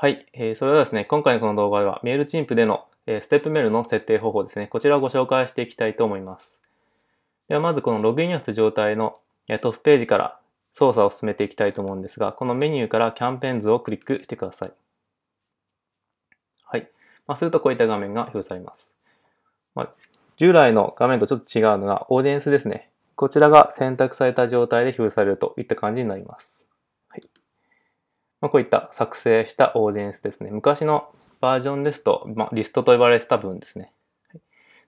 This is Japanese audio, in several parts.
はい、えー、それではですね、今回のこの動画では、メールチンプでの、えー、ステップメールの設定方法ですね、こちらをご紹介していきたいと思います。ではまずこのログインをした状態の、えー、トップページから操作を進めていきたいと思うんですが、このメニューからキャンペーン図をクリックしてください。はい。まあ、するとこういった画面が表示されます。まあ、従来の画面とちょっと違うのが、オーディエンスですね。こちらが選択された状態で表示されるといった感じになります。はい。まあ、こういった作成したオーディエンスですね。昔のバージョンですと、まあ、リストと呼ばれてた分ですね。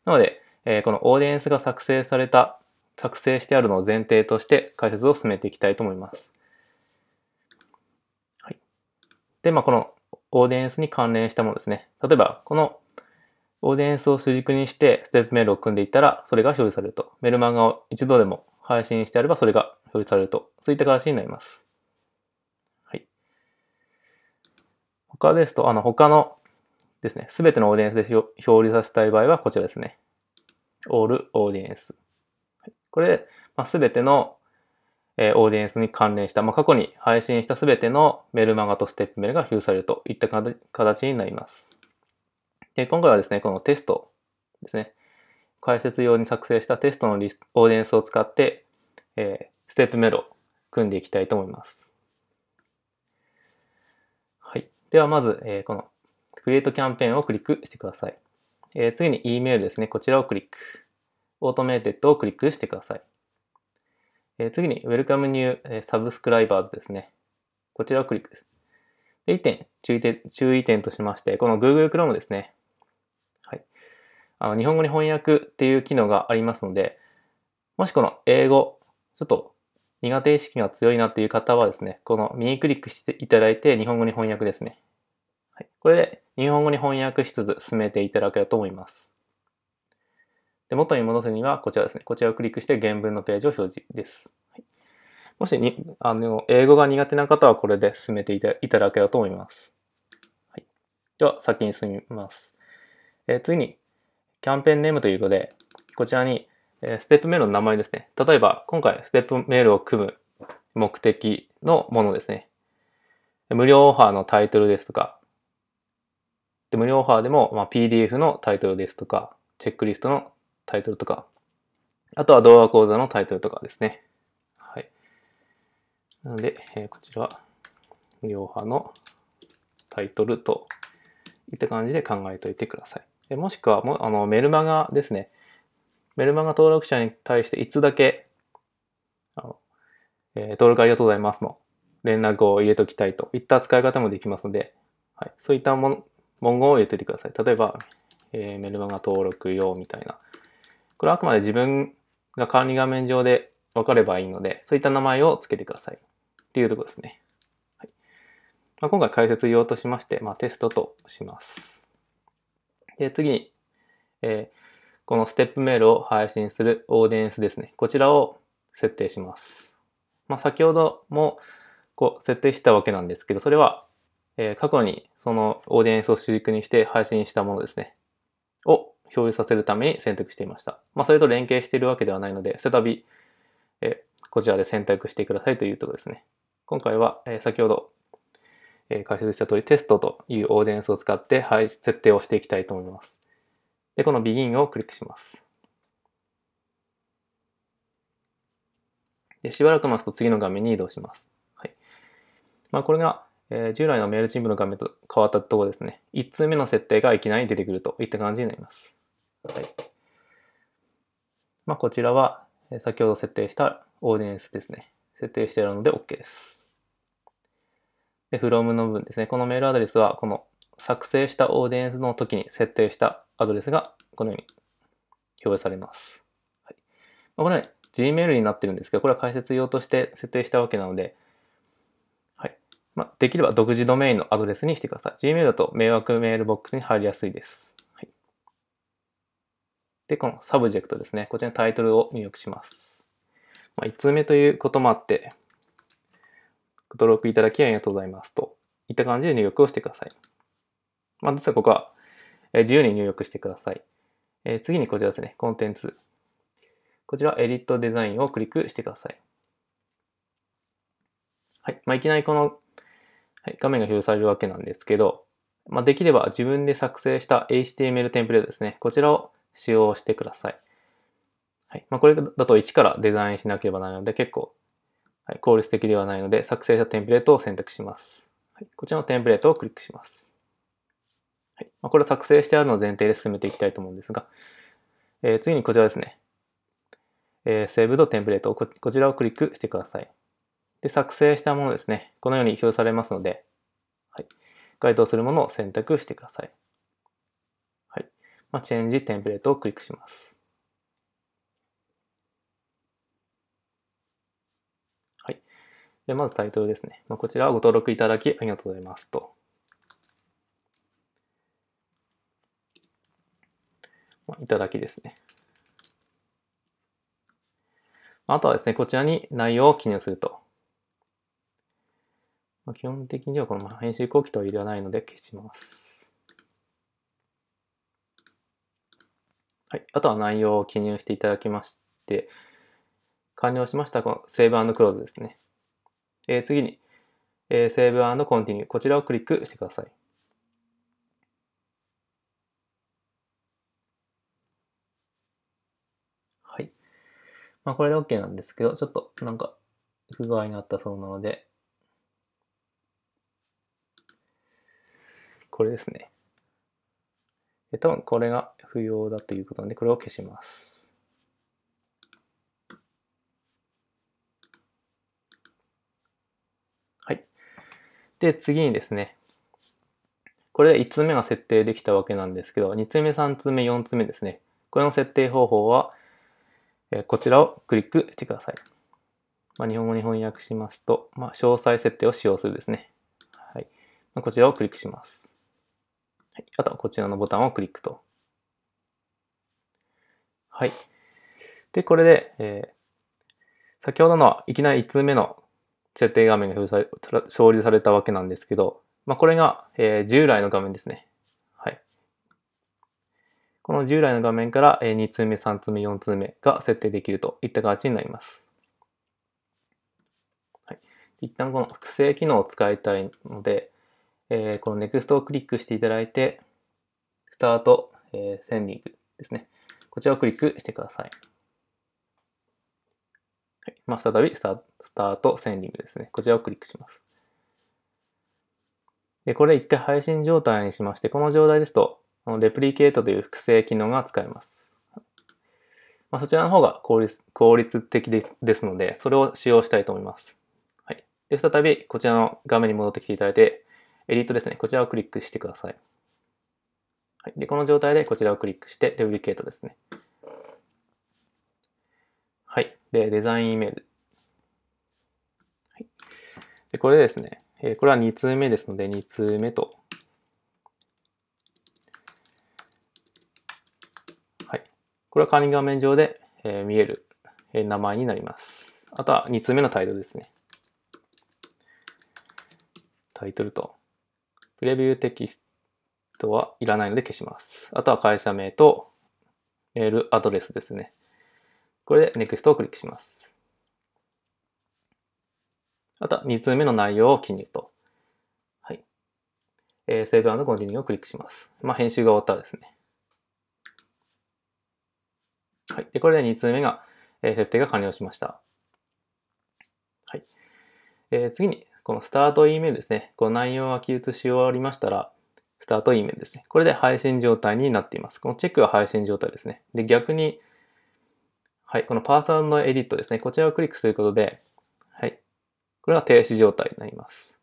なので、えー、このオーディエンスが作成された、作成してあるのを前提として解説を進めていきたいと思います。はい、で、まあ、このオーディエンスに関連したものですね。例えば、このオーディエンスを主軸にしてステップメールを組んでいったら、それが表示されると。メルマガを一度でも配信してあれば、それが表示されると。そういった形になります。他ですと、あの、他のですね、すべてのオーディエンスで表示させたい場合はこちらですね。all audience。これで、まあ、全ての、えー、オーディエンスに関連した、まあ、過去に配信した全てのメルマガとステップメールが表示されるといった形になります。で今回はですね、このテストですね。解説用に作成したテストのリスオーディエンスを使って、えー、ステップメールを組んでいきたいと思います。ではまず、えー、このクリエイトキャンペーンをクリックしてください。えー、次に E メールですね。こちらをクリック。オートメイテッドをクリックしてください。えー、次に Welcome New Subscribers ですね。こちらをクリックです。で1点注意点注意点としまして、この Google Chrome ですね。はい。あの、日本語に翻訳っていう機能がありますので、もしこの英語、ちょっと苦手意識が強いなっていう方はですね、この右クリックしていただいて日本語に翻訳ですね。はい、これで日本語に翻訳しつつ進めていただければと思います。で元に戻すにはこちらですね。こちらをクリックして原文のページを表示です。はい、もしにあの英語が苦手な方はこれで進めていただければと思います。はい、では先に進みます。え次にキャンペーンネームということで、こちらにえステップメールの名前ですね。例えば、今回ステップメールを組む目的のものですね。無料オファーのタイトルですとか、で無料オファーでも、ま PDF のタイトルですとか、チェックリストのタイトルとか、あとは動画講座のタイトルとかですね。はい。なので、えこちらは無料オファーのタイトルといった感じで考えておいてください。もしくはもあのメルマガですね。メルマガ登録者に対していつだけ、あの、えー、登録ありがとうございますの連絡を入れときたいといった使い方もできますので、はい、そういった文言を入れておいてください。例えば、えー、メルマガ登録用みたいな。これはあくまで自分が管理画面上で分かればいいので、そういった名前を付けてください。っていうところですね。はいまあ、今回解説用としまして、まあ、テストとします。で、次に、えーこのステップメールを配信するオーディエンスですね。こちらを設定します。まあ、先ほどもこう設定したわけなんですけど、それは、え過去にそのオーディエンスを主軸にして配信したものですね。を表示させるために選択していました。まあ、それと連携しているわけではないので、再び、えこちらで選択してくださいというところですね。今回は、え先ほど、え解説した通りテストというオーディエンスを使って、配設定をしていきたいと思います。で、この Begin をクリックします。で、しばらく待つと次の画面に移動します。はい。まあ、これが、えー、従来のメールチームの画面と変わったところですね。1通目の設定がいきなり出てくるといった感じになります。はい。まあ、こちらは、先ほど設定したオーディエンスですね。設定しているので OK です。で、from の部分ですね。このメールアドレスは、この作成したオーディエンスの時に設定したアドレスがこのように表示されます。はいまあ、これは、Gmail になってるんですけど、これは解説用として設定したわけなので、はいまあ、できれば独自ドメインのアドレスにしてください。Gmail だと迷惑メールボックスに入りやすいです。はい、で、このサブジェクトですね。こちらにタイトルを入力します。まあ、1通目ということもあって、登録いただきありがとうございますといった感じで入力をしてください。まあ、実はここは自由に入力してください。次にこちらですね、コンテンツ。こちら、エディットデザインをクリックしてください。はい。まあ、いきなりこの、はい、画面が表示されるわけなんですけど、まあ、できれば自分で作成した HTML テンプレートですね。こちらを使用してください。はいまあ、これだと1からデザインしなければならないので結構、はい、効率的ではないので作成したテンプレートを選択します。はい、こちらのテンプレートをクリックします。はいまあ、これは作成してあるのを前提で進めていきたいと思うんですが、えー、次にこちらですね。えー、セーブ e テンプレートここちらをクリックしてください。で、作成したものですね。このように表示されますので、はい、該当するものを選択してください。はい。まあ、チェンジテンプレートをクリックします。はい。で、まずタイトルですね。まあ、こちらをご登録いただきありがとうございますと。まあ、いただきですね。あとはですね、こちらに内容を記入すると。まあ、基本的にはこの編集後期とは入れないので消します。はい。あとは内容を記入していただきまして、完了しました。このセーブクローズですね。えー、次に、えー、セーブコンティニュー。こちらをクリックしてください。まあこれで OK なんですけど、ちょっとなんか不具合があったそうなので、これですね。え、っと、これが不要だということなんで、これを消します。はい。で、次にですね、これで1通目が設定できたわけなんですけど、2通目、3通目、4通目ですね。これの設定方法は、こちらをクリックしてください。まあ、日本語に翻訳しますと、まあ、詳細設定を使用するですね。はい。まあ、こちらをクリックします。はい、あとはこちらのボタンをクリックと。はい。で、これで、えー、先ほどのはいきなり1通目の設定画面が表示され、表示されたわけなんですけど、まあ、これが、えー、従来の画面ですね。この従来の画面から2通目、3通目、4通目が設定できるといった形になります。はい、一旦この複製機能を使いたいので、えー、この NEXT をクリックしていただいて、スタート、えー、センディングですね。こちらをクリックしてください。はい、まあ、再びスタート、センディングですね。こちらをクリックします。で、これ一回配信状態にしまして、この状態ですと、このレプリケートという複製機能が使えます。まあ、そちらの方が効率効率的でですので、それを使用したいと思います。はい。で、再びこちらの画面に戻ってきていただいて、エリートですね、こちらをクリックしてください。はい、で、この状態でこちらをクリックして、レプリケートですね。はい。で、デザインイメール。はい、でこれですね、えこれは2通目ですので、2通目とこれは管理画面上で、え見える、え名前になります。あとは2通目のタイトルですね。タイトルと。プレビューテキストはいらないので消します。あとは会社名とメールアドレスですね。これで NEXT をクリックします。あとは2通目の内容を記入と。はい。えー、Save and Continue をクリックします。まあ、編集が終わったらですね。はい。で、これで2通目が、え設定が完了しました。はい。えー、次に、このスタート E メールですね。この内容が記述し終わりましたら、スタート E メールですね。これで配信状態になっています。このチェックは配信状態ですね。で、逆に、はい、このパーソナルエディットですね。こちらをクリックすることで、はい、これは停止状態になります。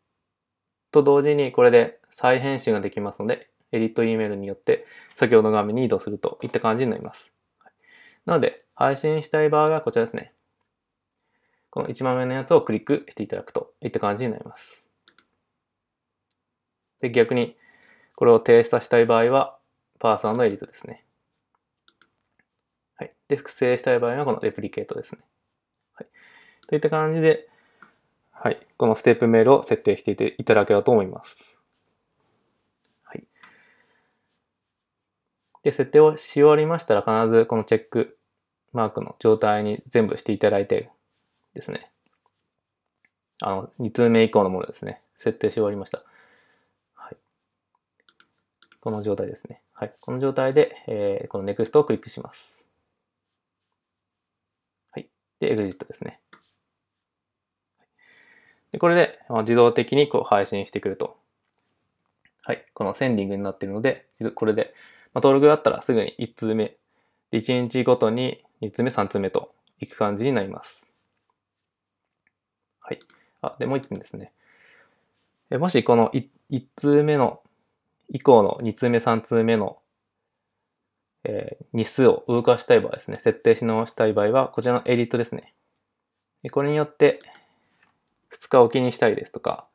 と同時に、これで再編集ができますので、エディット E メールによって、先ほどの画面に移動するといった感じになります。なので、配信したい場合はこちらですね。この1枚目のやつをクリックしていただくといった感じになります。で、逆に、これを停止させたい場合は、パーのエディットですね。はい。で、複製したい場合は、このレプリケートですね。はい。といった感じで、はい。このステップメールを設定していただければと思います。で、設定をし終わりましたら必ずこのチェックマークの状態に全部していただいてですね。あの、2通目以降のものですね。設定し終わりました。はい。この状態ですね。はい。この状態で、えー、この NEXT をクリックします。はい。で、EXIT ですね。でこれで、まあ、自動的にこう配信してくると。はい。このセンディングになっているので、これでまあ、登録があったらすぐに1通目、1日ごとに2通目、3通目といく感じになります。はい。あ、で、もう1点ですね。えもしこの 1, 1通目の以降の2通目、3通目の、えー、日数を動かしたい場合ですね、設定し直したい場合は、こちらのエディットですね。でこれによって、2日おきにしたいですとか、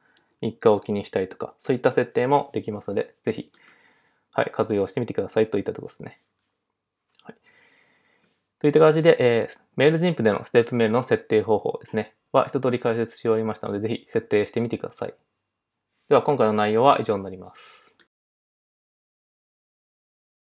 3日おきにしたいとか、そういった設定もできますので、ぜひはい、活用してみてくださいといったところですね。はい、といった形で、えー、メールジンプでのステップメールの設定方法ですね、は一通り解説しておりましたので、ぜひ設定してみてください。では、今回の内容は以上になります。